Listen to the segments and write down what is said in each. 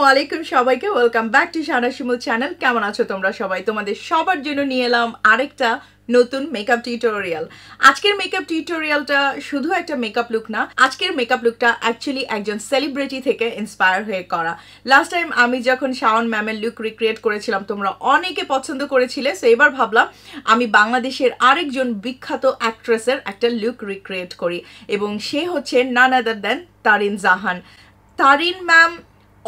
আসসালামু আলাইকুম সবাইকে welcome back to Sana Shimul channel কেমন আছো তোমরা সবাই তোমাদের সবার জন্য নিয়ে এলাম আরেকটা নতুন মেকআপ টিউটোরিয়াল আজকের মেকআপ টিউটোরিয়ালটা শুধু একটা মেকআপ লুক না আজকের মেকআপ লুকটা অ্যাকচুয়ালি একজন সেলিব্রিটি থেকে ইন্সপায়ার হয়ে করা লাস্ট টাইম আমি যখন শাওন ম্যামের লুক রিক্রিয়েট করেছিলাম তোমরা অনেকে পছন্দ করেছিলে সো এবার ভাবলাম আমি বাংলাদেশের আরেকজন বিখ্যাত অ্যাক্ট্রেসের একটা লুক রিক্রিয়েট করি এবং সে হচ্ছে none other than Tarin Jahan Tarin ma'am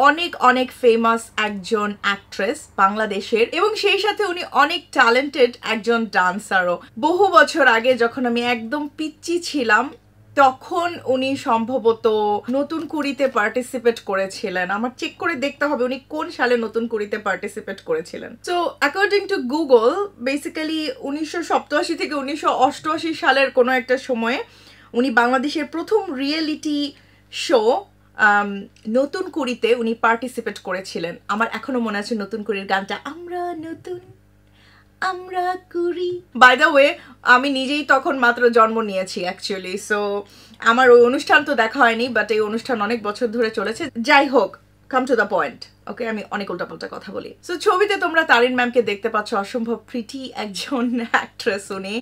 অনেক অনেক ফেমাস একজন অ্যাক্ট্রেস বাংলাদেশের এবং সেই সাথে উনি অনেক ট্যালেন্টেড একজন ডান্সারও বহু বছর আগে যখন আমি একদম পিচ্ছি ছিলাম তখন উনি সম্ভবত নতুন কুড়িতে পার্টিসিপেট করেছিলেন আমার চেক করে দেখতে হবে উনি কোন সালে নতুন কুড়িতে পার্টিসিপেট করেছিলেন so according to Google basically উনিশশো থেকে উনিশশো অষ্টআশি সালের কোনো একটা সময়ে উনি বাংলাদেশের প্রথম রিয়েলিটি শো নতুন কুড়িতে উনি পার্টিসিপেট করেছিলেন আমার এখনও মনে আছে নতুন কুড়ির গানটা আমরা নতুন আমরা কুড়ি বাই দ্য ওয়ে আমি নিজেই তখন মাত্র জন্ম নিয়েছি অ্যাকচুয়ালি সো আমার ওই অনুষ্ঠান তো দেখা হয়নি বাট এই অনুষ্ঠান অনেক বছর ধরে চলেছে যাই হোক come to the point okay আমি অনেক উল্টাপাল্টা কথা বলি সো ছবিতে তোমরা তারিন ম্যামকে দেখতে পাচ্ছ অসম্ভব প্রিটি একজন অ্যাক্ট্রেস উনি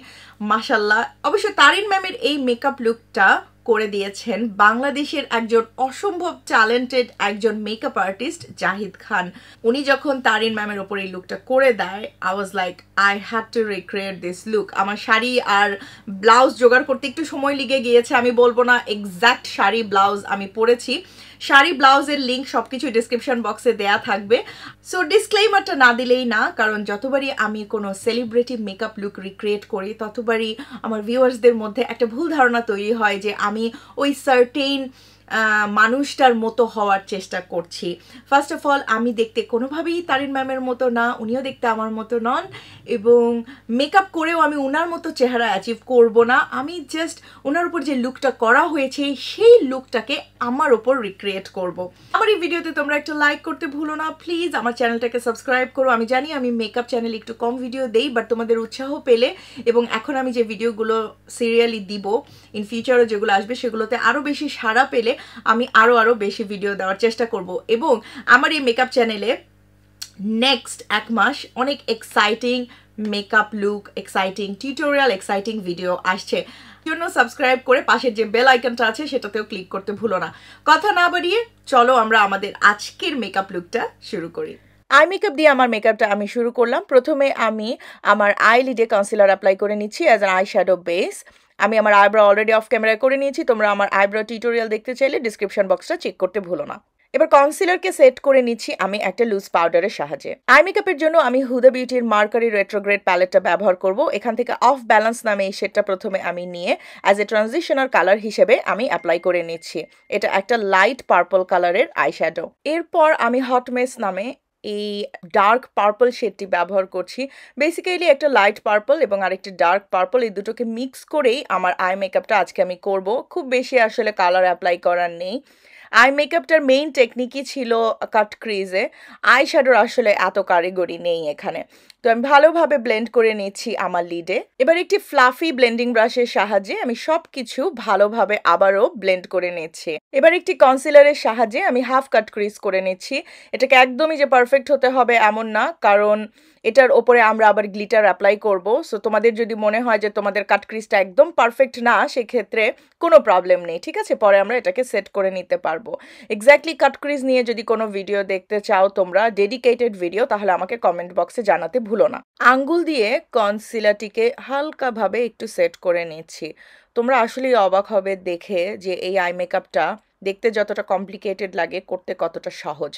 মাসাল্লাহ অবশ্য তারিন ম্যামের এই মেকআপ লুকটা করে দিয়েছেন বাংলাদেশের একজন অসম্ভব ট্যালেন্টেড একজন মেকআপ আর্টিস্ট জাহিদ খান উনি যখন তারিন ম্যামের ওপর এই লুকটা করে দেয় I was like I had to recreate this look আমার শাড়ি আর ব্লাউজ জোগাড় করতে একটু সময় লেগে গিয়েছে আমি বলবো না এক্স্যাক্ট শাড়ি ব্লাউজ আমি পরেছি শাড়ি ব্লাউজের লিঙ্ক সবকিছু ডিসক্রিপশন বক্সে দেয়া থাকবে সো ডিসক্লেইমারটা না দিলেই না কারণ যতবারই আমি কোনো সেলিব্রিটি মেকআপ লুক রিক্রিয়েট করি ততবারই আমার ভিউয়ার্সদের মধ্যে একটা ভুল ধারণা তৈরি হয় যে আমি ওই সার্টেন মানুষটার মতো হওয়ার চেষ্টা করছি ফার্স্ট অফ অল আমি দেখতে কোনোভাবেই তারিন ম্যামের মতো না উনিও দেখতে আমার মতো নন এবং মেকআপ করেও আমি ওনার মতো চেহারা অ্যাচিভ করব না আমি জাস্ট ওনার উপর যে লুকটা করা হয়েছে সেই লুকটাকে আমার ওপর রিক্রিয়েট করব। আমার এই ভিডিওতে তোমরা একটা লাইক করতে ভুলো না প্লিজ আমার চ্যানেলটাকে সাবস্ক্রাইব করো আমি জানি আমি মেকআপ চ্যানেল একটু কম ভিডিও দেই বাট তোমাদের উৎসাহ পেলে এবং এখন আমি যে ভিডিওগুলো সিরিয়ালি দিব ইন ফিউচারও যেগুলো আসবে সেগুলোতে আরও বেশি সাড়া পেলে আমি আরও আরও বেশি ভিডিও দেওয়ার চেষ্টা করব এবং আমার এই মেকআপ চ্যানেলে নেক্সট এক মাস অনেক exciting makeup look exciting tutorial exciting video আসছে জন্য সাবস্ক্রাইব করে পাশের যে বেল আইকনটা আছে সেটাতেও ক্লিক করতে ভুলো না কথা না বাড়িয়ে চলো আমরা আমাদের আজকের মেকআপ লুকটা শুরু করি আই মেকআপ দিয়ে আমার মেকআপটা আমি শুরু করলাম প্রথমে আমি আমার আই লিডে কনসিলার অ্যাপ্লাই করে নিচ্ছি অ্যাজ আই শ্যাডো বেস আমি আমার আইব্রো অলরেডি অফ ক্যামেরায় করে নিয়েছি তোমরা আমার আইব্রো টিউটোরিয়াল দেখতে চাইলে ডিসক্রিপশন বক্সটা চেক করতে ভুলো না এবার কনসিলারকে সেট করে নিচ্ছি আমি একটা লুজ পাউডারের সাহায্যে আই মেকআপের জন্য আমি হুদা বিউটির মার্কারি রেট্রোগ্রেড প্যালেটটা ব্যবহার করব এখান থেকে অফ ব্যালেন্স নামে এই শেডটা প্রথমে আমি নিয়ে অ্যাজ এ ট্রানজিশনাল কালার হিসেবে আমি অ্যাপ্লাই করে নিচ্ছি এটা একটা লাইট পার্পল কালারের আইশ্যাডো এরপর আমি হট মেস নামে এই ডার্ক পার্পল শেডটি ব্যবহার করছি বেসিক্যালি একটা লাইট পার্পল এবং আরেকটি ডার্ক পার্পল এই দুটোকে মিক্স করেই আমার আই মেকআপটা আজকে আমি করব খুব বেশি আসলে কালার অ্যাপ্লাই করার নেই আই মেকআপটার মেইন টেকনিকই ছিল কাট ক্রিজে আই শ্যাডোর আসলে এত কারিগরি নেই এখানে তো আমি ভালোভাবে ব্লেন্ড করে নিচ্ছি আমার লিডে এবার একটি ফ্লাফি ব্লেন্ডিং ব্রাশের সাহায্যে আমি সব কিছু ভালোভাবে আবারও ব্লেন্ড করে নিয়েছি এবার একটি কনসিলারের সাহায্যে আমি হাফ কাট ক্রিজ করে নিচ্ছি এটাকে একদমই যে পারফেক্ট হতে হবে এমন না কারণ এটার ওপরে আমরা আবার গ্লিটার অ্যাপ্লাই করব সো তোমাদের যদি মনে হয় যে তোমাদের কাট ক্রিজটা একদম পারফেক্ট না সেক্ষেত্রে কোনো প্রবলেম নেই ঠিক আছে পরে আমরা এটাকে সেট করে নিতে পারবো এক্স্যাক্টলি কাট ক্রিজ নিয়ে যদি কোনো ভিডিও দেখতে চাও তোমরা ডেডিকেটেড ভিডিও তাহলে আমাকে কমেন্ট বক্সে জানাতে ভুলো না আঙ্গুল দিয়ে কনসিলাটিকে হালকাভাবে একটু সেট করে নিচ্ছি তোমরা আসলেই অবাক হবে দেখে যে এই আই মেকআপটা দেখতে যতটা কমপ্লিকেটেড লাগে করতে কতটা সহজ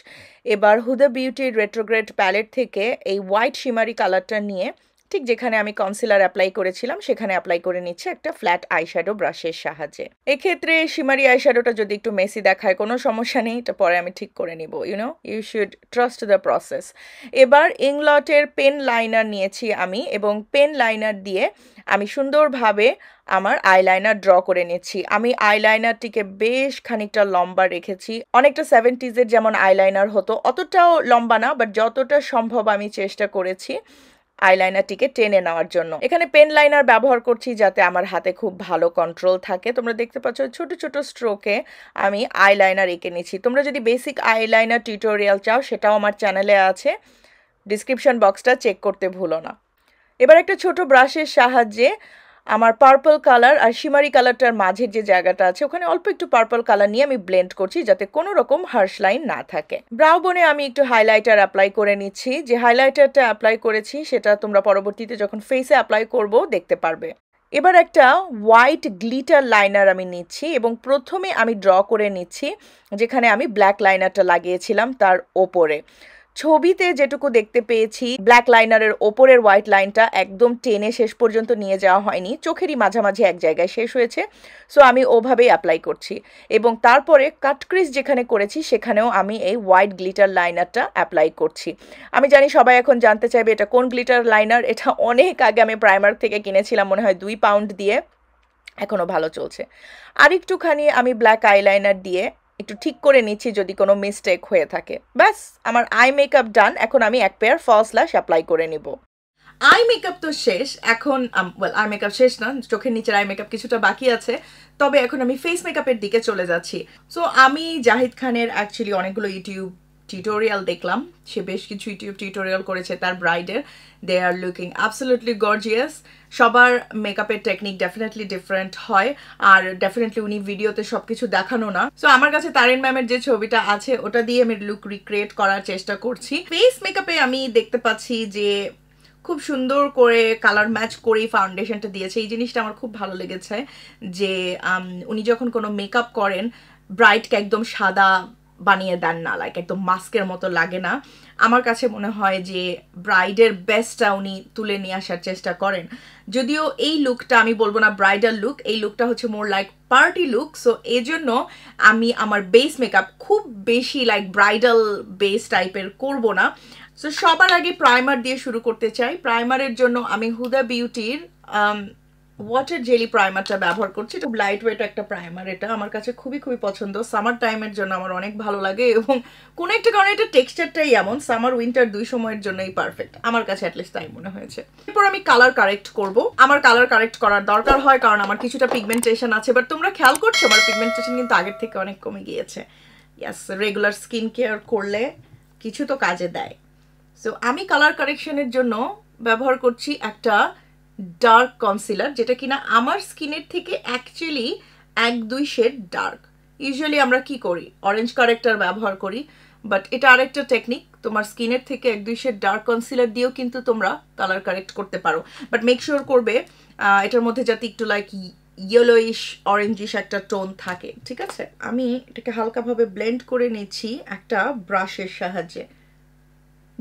এবার হুদা বিউটির রেট্রোগ্রেড প্যালেট থেকে এই হোয়াইট শিমারি কালারটা নিয়ে ঠিক যেখানে আমি কনসিলার অ্যাপ্লাই করেছিলাম সেখানে অ্যাপ্লাই করে নিচ্ছে একটা ফ্ল্যাট আইশ্যাডো ব্রাশের সাহায্যে এক্ষেত্রে সিমারি আইশ্যাডোটা যদি একটু মেসি দেখায় কোনো সমস্যা নেই এটা পরে আমি ঠিক করে নিব you know you should trust the process এবার ইংলটের পেন লাইনার নিয়েছি আমি এবং পেন লাইনার দিয়ে আমি সুন্দরভাবে আমার আইলাইনার ড্র করে নিচ্ছি আমি আইলাইনারটিকে বেশ খানিকটা লম্বা রেখেছি অনেকটা সেভেন্টিজের যেমন আইলাইনার হতো অতটাও লম্বা না বাট যতটা সম্ভব আমি চেষ্টা করেছি আইলাইনারটিকে টেনে নেওয়ার জন্য এখানে পেন লাইনার ব্যবহার করছি যাতে আমার হাতে খুব ভালো কন্ট্রোল থাকে তোমরা দেখতে পাচ্ছ ছোট ছোট স্ট্রোকে আমি আইলাইনার এঁকে নিচ্ছি তোমরা যদি বেসিক আইলাইনার টিউটোরিয়াল চাও সেটাও আমার চ্যানেলে আছে ডিসক্রিপশন বক্সটা চেক করতে ভুলো না এবার একটা ছোট ব্রাশের সাহায্যে আমার পার্পল কালার আর শিমারি কালারটার মাঝের যে জায়গাটা আছে ওখানে অল্প একটু পার্পল কালার নিয়ে আমি ব্লেন্ড করছি যাতে কোনো রকম হার্শ লাইন না থাকে ব্রাউ বনে আমি একটু হাইলাইটার অ্যাপ্লাই করে নিচ্ছি যে হাইলাইটারটা অ্যাপ্লাই করেছি সেটা তোমরা পরবর্তীতে যখন ফেসে অ্যাপ্লাই করব দেখতে পারবে এবার একটা হোয়াইট গ্লিটার লাইনার আমি নিচ্ছি এবং প্রথমে আমি ড্র করে নিচ্ছি যেখানে আমি ব্ল্যাক লাইনারটা লাগিয়েছিলাম তার ওপরে ছবিতে যেটুকু দেখতে পেয়েছি ব্ল্যাক লাইনারের ওপরের হোয়াইট লাইনটা একদম টেনে শেষ পর্যন্ত নিয়ে যাওয়া হয়নি চোখেরই মাঝামাঝি এক জায়গায় শেষ হয়েছে সো আমি ওভাবেই অ্যাপ্লাই করছি এবং তারপরে কাটক্রিস যেখানে করেছি সেখানেও আমি এই হোয়াইট গ্লিটার লাইনারটা অ্যাপ্লাই করছি আমি জানি সবাই এখন জানতে চাইবে এটা কোন গ্লিটার লাইনার এটা অনেক আগে আমি প্রাইমার্ক থেকে কিনেছিলাম মনে হয় দুই পাউন্ড দিয়ে এখনও ভালো চলছে আরেকটুখানি আমি ব্ল্যাক আইলাইনার দিয়ে একটু ঠিক করে নিচ্ছি যদি কোনো মিস্টেক হয়ে থাকে ব্যাস আমার আই মেকআপ ডান এখন আমি এক পেয়ার ফলস লাশ অ্যাপ্লাই করে নিব আই মেকআপ তো শেষ এখন ওয়েল আই মেকআপ শেষ না চোখের নিচের আই মেকআপ কিছুটা বাকি আছে তবে এখন আমি ফেস মেকআপের দিকে চলে যাচ্ছি সো আমি জাহিদ খানের অ্যাকচুয়ালি অনেকগুলো ইউটিউব টিউটোরিয়াল দেখলাম সে বেশ কিছু ইউটিউব টিউটোরিয়াল করেছে তার ব্রাইডের they are looking absolutely gorgeous সবার মেকআপের টেকনিক ডেফিনেটলি ডিফারেন্ট হয় আর ডেফিনেটলি উনি ভিডিওতে সব কিছু দেখানো না সো আমার কাছে তারিন ম্যামের যে ছবিটা আছে ওটা দিয়ে আমি লুক রিক্রিয়েট করার চেষ্টা করছি ফেস মেকআপে আমি দেখতে পাচ্ছি যে খুব সুন্দর করে কালার ম্যাচ করেই ফাউন্ডেশনটা দিয়েছে এই জিনিসটা আমার খুব ভালো লেগেছে যে উনি যখন কোনো মেকআপ করেন ব্রাইটকে একদম সাদা বানিয়ে দেন না লাইক একদম মাস্কের মতো লাগে না আমার কাছে মনে হয় যে ব্রাইডের বেস্টটা উনি তুলে নিয়ে আসার চেষ্টা করেন যদিও এই লুকটা আমি বলবো না ব্রাইডাল লুক এই লুকটা হচ্ছে more like party look so এই জন্য আমি আমার বেস মেকআপ খুব বেশি লাইক ব্রাইডাল বেস টাইপের করব না সো সবার আগে প্রাইমার দিয়ে শুরু করতে চাই প্রাইমারের জন্য আমি হুদা বিউটির ওয়াটার জেলি প্রাইমারটা ব্যবহার করছি এটা লাইট ওয়েট একটা প্রাইমার এটা আমার কাছে খুবই খুবই পছন্দ সামার টাইমের জন্য আমার অনেক ভালো লাগে এবং কোনো একটা কারণে এটা টেক্সচারটাই এমন সামার উইন্টার দুই সময়ের জন্যই পারফেক্ট আমার কাছে অ্যাটলিস্ট তাই মনে হয়েছে এরপর আমি কালার কারেক্ট করব আমার কালার কারেক্ট করার দরকার হয় কারণ আমার কিছুটা পিগমেন্টেশন আছে বাট তোমরা খেয়াল করছো আমার পিগমেন্টেশন কিন্তু আগের থেকে অনেক কমে গিয়েছে ইয়াস রেগুলার স্কিন কেয়ার করলে কিছু তো কাজে দেয় সো আমি কালার কারেকশনের জন্য ব্যবহার করছি একটা ডার্ক কনসিলার যেটা কিনা আমার স্কিনের থেকে অ্যাকচুয়ালি এক দুই শেড ডার্ক ইউজুয়ালি আমরা কি করি অরেঞ্জ কারেক্টার ব্যবহার করি বাট এটা আরেকটা টেকনিক তোমার স্কিনের থেকে এক দুই শেড ডার্ক কনসিলার দিয়েও কিন্তু তোমরা কালার কারেক্ট করতে পারো বাট মেক শিওর করবে এটার মধ্যে যাতে একটু লাইক ইয়েলোইশ অরেঞ্জিশ একটা টোন থাকে ঠিক আছে আমি এটাকে হালকাভাবে ব্লেন্ড করে নিচ্ছি একটা ব্রাশের সাহায্যে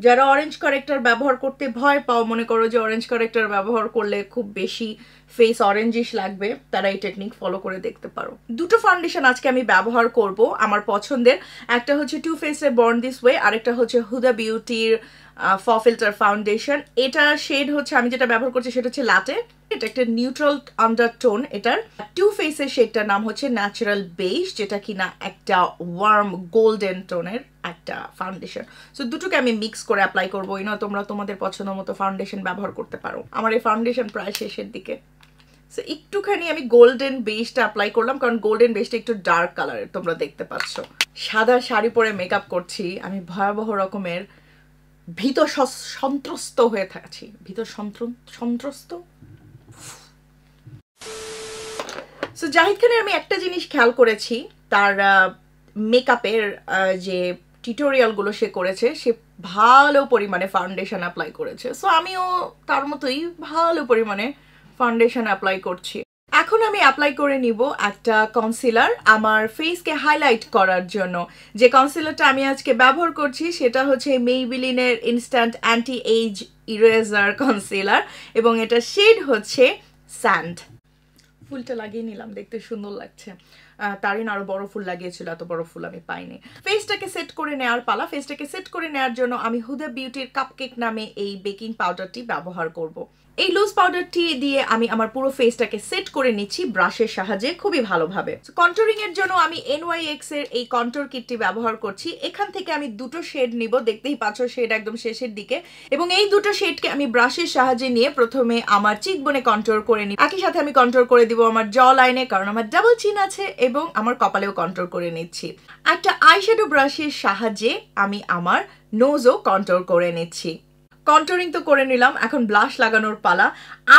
যারা অরেঞ্জ কারেক্টার ব্যবহার করতে ভয় পাও মনে করো যে অরেঞ্জ কারেক্টার ব্যবহার করলে খুব বেশি ফেস অরেঞ্জিশ লাগবে তারা এই টেকনিক ফলো করে দেখতে পারো দুটো ফাউন্ডেশন আজকে আমি ব্যবহার করব আমার পছন্দের একটা হচ্ছে টু ফেসের বর্ন দিস ওয়ে আরেকটা হচ্ছে হুদা বিউটির ফ ফিল্টার ফাউন্ডেশন এটা শেড হচ্ছে আমি যেটা ব্যবহার করছি সেটা হচ্ছে লাটে এটা একটা নিউট্রাল আন্ডারটোন এটার টু ফেসের শেডটার নাম হচ্ছে ন্যাচারাল বেস যেটা কিনা একটা ওয়ার্ম গোল্ডেন টোনের একটা ফাউন্ডেশন সো দুটোকে আমি মিক্স করে অ্যাপ্লাই করবো তোমরা তোমাদের পছন্দ মতো ফাউন্ডেশন ব্যবহার করতে পারো আমার এই ফাউন্ডেশন প্রায় শেষের দিকে সো একটুখানি আমি গোল্ডেন বেসটা অ্যাপ্লাই করলাম কারণ গোল্ডেন বেসটা একটু ডার্ক কালারের তোমরা দেখতে পাচ্ছ সাদা শাড়ি পরে মেকআপ করছি আমি ভয়াবহ রকমের ভীত সন্ত্রস্ত হয়ে থাকছি ভীত সন্ত্রস্ত সো জাহিদ খানের আমি একটা জিনিস খেয়াল করেছি তার মেকআপের যে টিউটোরিয়ালগুলো সে করেছে সে ভালো পরিমাণে ফাউন্ডেশন অ্যাপ্লাই করেছে সো আমিও তার মতোই ভালো পরিমাণে ফাউন্ডেশন অ্যাপ্লাই করছি এখন আমি অ্যাপ্লাই করে নিব একটা কনসিলার আমার ফেসকে হাইলাইট করার জন্য যে কনসিলারটা আমি আজকে ব্যবহার করছি সেটা হচ্ছে মেইবিলিনের instant anti age eraser concealer এবং এটা শেড হচ্ছে স্যান্ড ফুলটা লাগিয়ে নিলাম দেখতে সুন্দর লাগছে তারিন আরও বড় ফুল লাগিয়েছিল এত বড় ফুল আমি পাইনি ফেসটাকে সেট করে নেওয়ার পালা ফেসটাকে সেট করে নেওয়ার জন্য আমি হুদা বিউটির কাপকেক নামে এই বেকিং পাউডারটি ব্যবহার করবো এই লুজ পাউডারটি দিয়ে আমি আমার পুরো ফেসটাকে সেট করে নিচ্ছি ব্রাশের সাহায্যে খুবই ভালোভাবে কন্ট্রোরিং এর জন্য আমি এক্স এর এই কন্ট্রোর কিটটি ব্যবহার করছি এখান থেকে আমি দুটো শেড নিব দেখতেই পাচ্ছ শেড একদম শেষের দিকে এবং এই দুটো শেডকে আমি ব্রাশের সাহায্যে নিয়ে প্রথমে আমার চিক বনে কন্ট্রোল করে নিই একই সাথে আমি কন্ট্রোল করে দিব আমার জ লাইনে কারণ আমার ডাবল চিন আছে এবং আমার কপালেও কন্ট্রোল করে নিচ্ছি একটা আইশ্যাডো ব্রাশের সাহায্যে আমি আমার নোজও কন্ট্রোল করে নিচ্ছি কন্টোরিং তো করে নিলাম এখন ব্লাশ লাগানোর পালা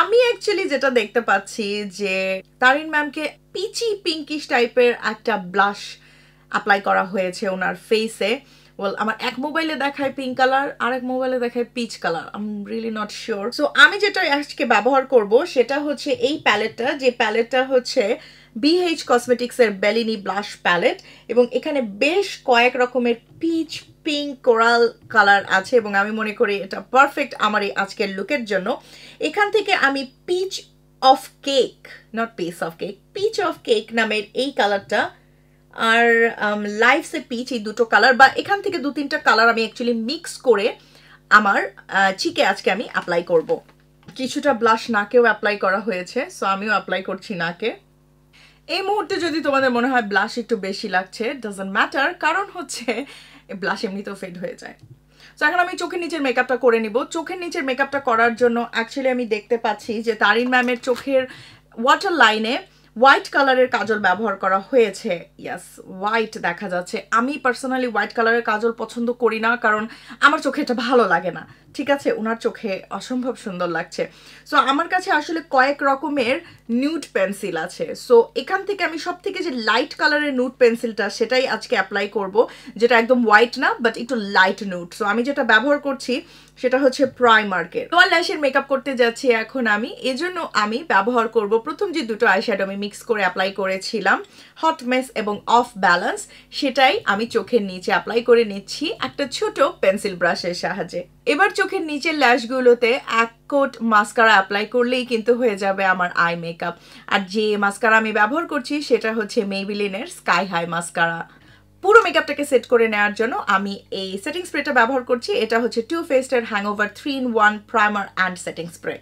আমি অ্যাকচুয়ালি যেটা দেখতে পাচ্ছি যে তারিন ম্যামকে পিচি পিঙ্কিশ টাইপের একটা ব্লাশ অ্যাপ্লাই করা হয়েছে ওনার ফেসে ওয়েল আমার এক মোবাইলে দেখায় পিঙ্ক কালার আর এক মোবাইলে দেখায় peach colour I'm really not sure so আমি যেটা আজকে ব্যবহার করব সেটা হচ্ছে এই প্যালেটটা যে প্যালেটটা হচ্ছে বিএইচ কসমেটিক্সের বেলিনি ব্লাশ প্যালেট এবং এখানে বেশ কয়েক রকমের পিচ পিঙ্ক কোরাল কালার আছে এবং আমি মনে করি এটা পারফেক্ট আমার এই আজকের লুকের জন্য এখান থেকে আমি peach of cake not piece of cake peach of cake নামের এই কালারটা আর লাইফস এ পিচ এই দুটো কালার বা এখান থেকে দু তিনটা কালার আমি অ্যাকচুয়ালি মিক্স করে আমার চিকে আজকে আমি অ্যাপ্লাই করব। কিছুটা ব্লাশ নাকেও অ্যাপ্লাই করা হয়েছে সো আমিও অ্যাপ্লাই করছি নাকে এই মুহূর্তে যদি তোমাদের মনে হয় ব্লাশ একটু বেশি লাগছে ডাজেন্ট ম্যাটার কারণ হচ্ছে ব্লাশ এমনিতেও ফেড হয়ে যায় সো এখন আমি চোখের নিচের মেকআপটা করে নিব চোখের নিচের মেকআপটা করার জন্য অ্যাকচুয়ালি আমি দেখতে পাচ্ছি যে তারিন ম্যামের চোখের ওয়াটার লাইনে হোয়াইট কালারের কাজল ব্যবহার করা হয়েছে ইয়াস হোয়াইট দেখা যাচ্ছে আমি পার্সোনালি হোয়াইট কালারের কাজল পছন্দ করি না কারণ আমার চোখে এটা ভালো লাগে না ঠিক আছে ওনার চোখে অসম্ভব সুন্দর লাগছে সো আমার কাছে আসলে কয়েক রকমের নিউড পেন্সিল আছে সো এখান থেকে আমি সব থেকে যে লাইট কালারের নিউড পেন্সিলটা সেটাই আজকে অ্যাপ্লাই করব যেটা একদম হোয়াইট না বাট একটু লাইট নিউড সো আমি যেটা ব্যবহার করছি সেটা হচ্ছে প্রাইমার্কের লোয়ার ল্যাশের মেকআপ করতে যাচ্ছি এখন আমি এজন্য আমি ব্যবহার করব প্রথম যে দুটো আইশ্যাডো আমি মিক্স করে অ্যাপ্লাই করেছিলাম হট মেস এবং অফ ব্যালেন্স সেটাই আমি চোখের নিচে অ্যাপ্লাই করে নিচ্ছি একটা ছোট পেন্সিল ব্রাশের সাহায্যে এবার চোখের নিচের ল্যাশগুলোতে এক কোট মাস্কারা অ্যাপ্লাই করলেই কিন্তু হয়ে যাবে আমার আই মেকআপ আর যে মাস্কারা আমি ব্যবহার করছি সেটা হচ্ছে মেবিলিনের স্কাই হাই মাস্কারা পুরো মেকআপটাকে সেট করে নেওয়ার জন্য আমি এই সেটিং স্প্রেটা ব্যবহার করছি এটা হচ্ছে টু ফেস্টের hangover three in one primer and setting spray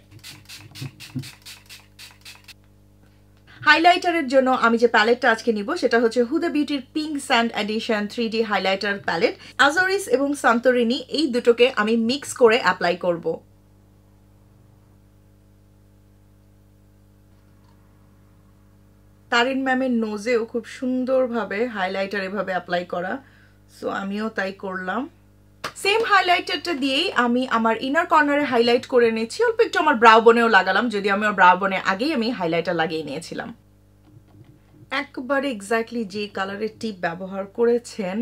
হাইলাইটারের জন্য আমি যে প্যালেটটা আজকে নিব সেটা হচ্ছে হুদা বিউটির pink sand edition three D highlighter palette Azores এবং সান্তরিনি এই দুটোকে আমি মিক্স করে অ্যাপ্লাই করবো তারিন ম্যামের নোজেও খুব সুন্দরভাবে হাইলাইটার এভাবে অ্যাপ্লাই করা সো আমিও তাই করলাম সেম হাইলাইটারটা দিয়েই আমি আমার ইনার কর্নারে হাইলাইট করে নিয়েছি অল্প একটু আমার ব্রাউ বনেও লাগালাম যদি আমি আমার ব্রাউ বনে আগেই আমি হাইলাইটার লাগিয়ে নিয়েছিলাম একবারে এক্স্যাক্টলি যে কালারের টিপ ব্যবহার করেছেন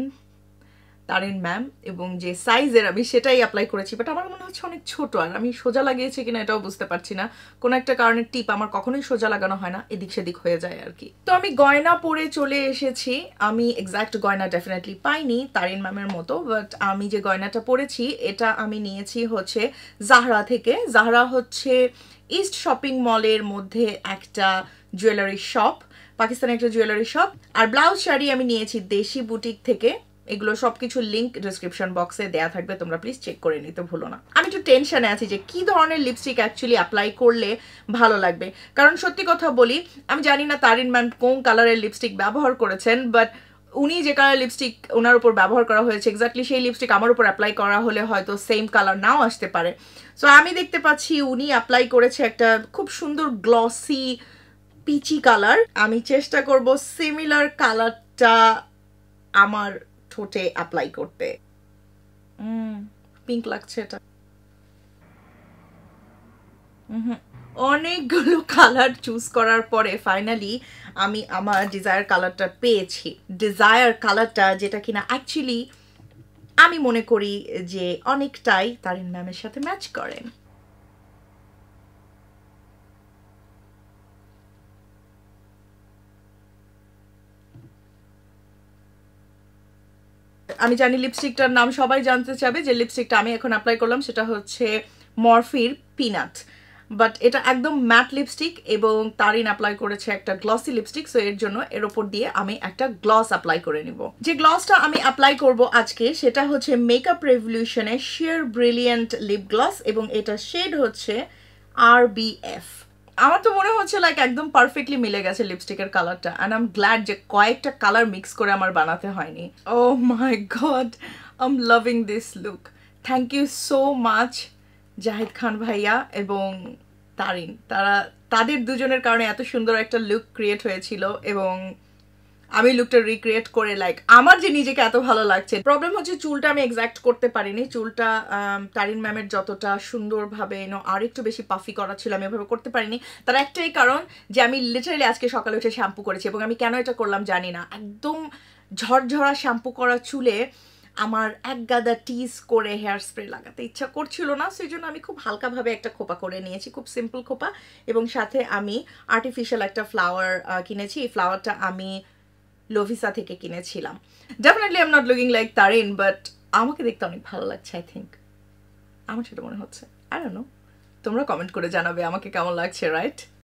তারেন ম্যাম এবং যে সাইজের আমি সেটাই অ্যাপ্লাই করেছি বাট আমার মনে হচ্ছে অনেক ছোট আর আমি সোজা লাগিয়েছি কিনা এটাও বুঝতে পারছি না কোনো একটা কারণে টিপ আমার কখনোই সোজা লাগানো হয় না এদিক সেদিক হয়ে যায় আর কি তো আমি গয়না পরে চলে এসেছি আমি এক্স্যাক্ট গয়না ডেফিনেটলি পাইনি তারিন ম্যামের মতো বাট আমি যে গয়নাটা পরেছি এটা আমি নিয়েছি হচ্ছে জাহরা থেকে জাহরা হচ্ছে ইস্ট শপিং মলের মধ্যে একটা জুয়েলারি শপ পাকিস্তানের একটা জুয়েলারি শপ আর ব্লাউজ শাড়ি আমি নিয়েছি দেশি বুটিক থেকে এগুলো সব কিছু লিঙ্ক ডিসক্রিপশন বক্সে দেয়া থাকবে তোমরা প্লিজ চেক করে নিতে ভুলো না আমি একটু টেনশনে আছি যে কি ধরনের লিপস্টিক অ্যাকচুয়ালি অ্যাপ্লাই করলে ভালো লাগবে কারণ সত্যি কথা বলি আমি জানি না তারিন ম্যাম কোন কালারের লিপস্টিক ব্যবহার করেছেন বাট উনি যে কালার লিপস্টিক ওনার উপর ব্যবহার করা হয়েছে এক্স্যাক্টলি সেই লিপস্টিক আমার উপর অ্যাপ্লাই করা হলে হয়তো সেম কালার নাও আসতে পারে সো আমি দেখতে পাচ্ছি উনি অ্যাপ্লাই করেছে একটা খুব সুন্দর গ্লসি পিচি কালার আমি চেষ্টা করব সিমিলার কালারটা আমার ঠোঁটে অ্যাপ্লাই করতে পিঙ্ক লাগছে এটা অনেকগুলো কালার চুজ করার পরে ফাইনালি আমি আমার ডিজায়ার কালারটা পেয়েছি ডিজায়ার কালারটা যেটা কিনা অ্যাকচুয়ালি আমি মনে করি যে অনেকটাই তারিন ম্যামের সাথে ম্যাচ করেন আমি জানি লিপস্টিকটার নাম সবাই জানতে চাবে যে লিপস্টিকটা আমি এখন অ্যাপ্লাই করলাম সেটা হচ্ছে মরফির পিনাট বাট এটা একদম ম্যাট লিপস্টিক এবং তারিন অ্যাপ্লাই করেছে একটা গ্লসি লিপস্টিক সো এর জন্য এর ওপর দিয়ে আমি একটা গ্লস অ্যাপ্লাই করে নিব যে গ্লসটা আমি অ্যাপ্লাই করব আজকে সেটা হচ্ছে মেকআপ রেভলিউশনের শিয়ার ব্রিলিয়েন্ট লিপ গ্লস এবং এটা শেড হচ্ছে আর বি এফ আমার তো মনে হচ্ছে লাইক একদম পারফেক্টলি মিলে গেছে লিপস্টিকের কালারটা অ্যান্ড আম গ্ল্যাড যে কয়েকটা কালার মিক্স করে আমার বানাতে হয়নি oh my God I'm loving this look thank you so much Zahid Khan ভাইয়া এবং তারিন তারা তাদের দুজনের কারণে এত সুন্দর একটা লুক ক্রিয়েট হয়েছিল এবং আমি লুকটা রিক্রিয়েট করে লাইক আমার যে নিজেকে এত ভালো লাগছে প্রবলেম হচ্ছে চুলটা আমি এক্সাক্ট করতে পারিনি চুলটা তারিন ম্যামের যতটা সুন্দরভাবে নো আর একটু বেশি পাফি করা ছিল আমি এভাবে করতে পারিনি তার একটাই কারণ যে আমি লিটারালি আজকে সকালে উঠে শ্যাম্পু করেছি এবং আমি কেন এটা করলাম জানি না একদম ঝরঝরা শ্যাম্পু করা চুলে আমার এক গাদা টিস করে হেয়ার স্প্রে লাগাতে ইচ্ছা করছিল না সেই জন্য আমি খুব হালকাভাবে একটা খোপা করে নিয়েছি খুব সিম্পল খোপা এবং সাথে আমি আর্টিফিশিয়াল একটা ফ্লাওয়ার কিনেছি এই ফ্লাওয়ারটা আমি লোভিসা থেকে কিনেছিলাম definitely I'm not looking like Tarin but আমাকে দেখতে অনেক ভালো লাগছে আই থিঙ্ক আমার সেটা মনে হচ্ছে আর নো তোমরা কমেন্ট করে জানাবে আমাকে কেমন লাগছে রাইট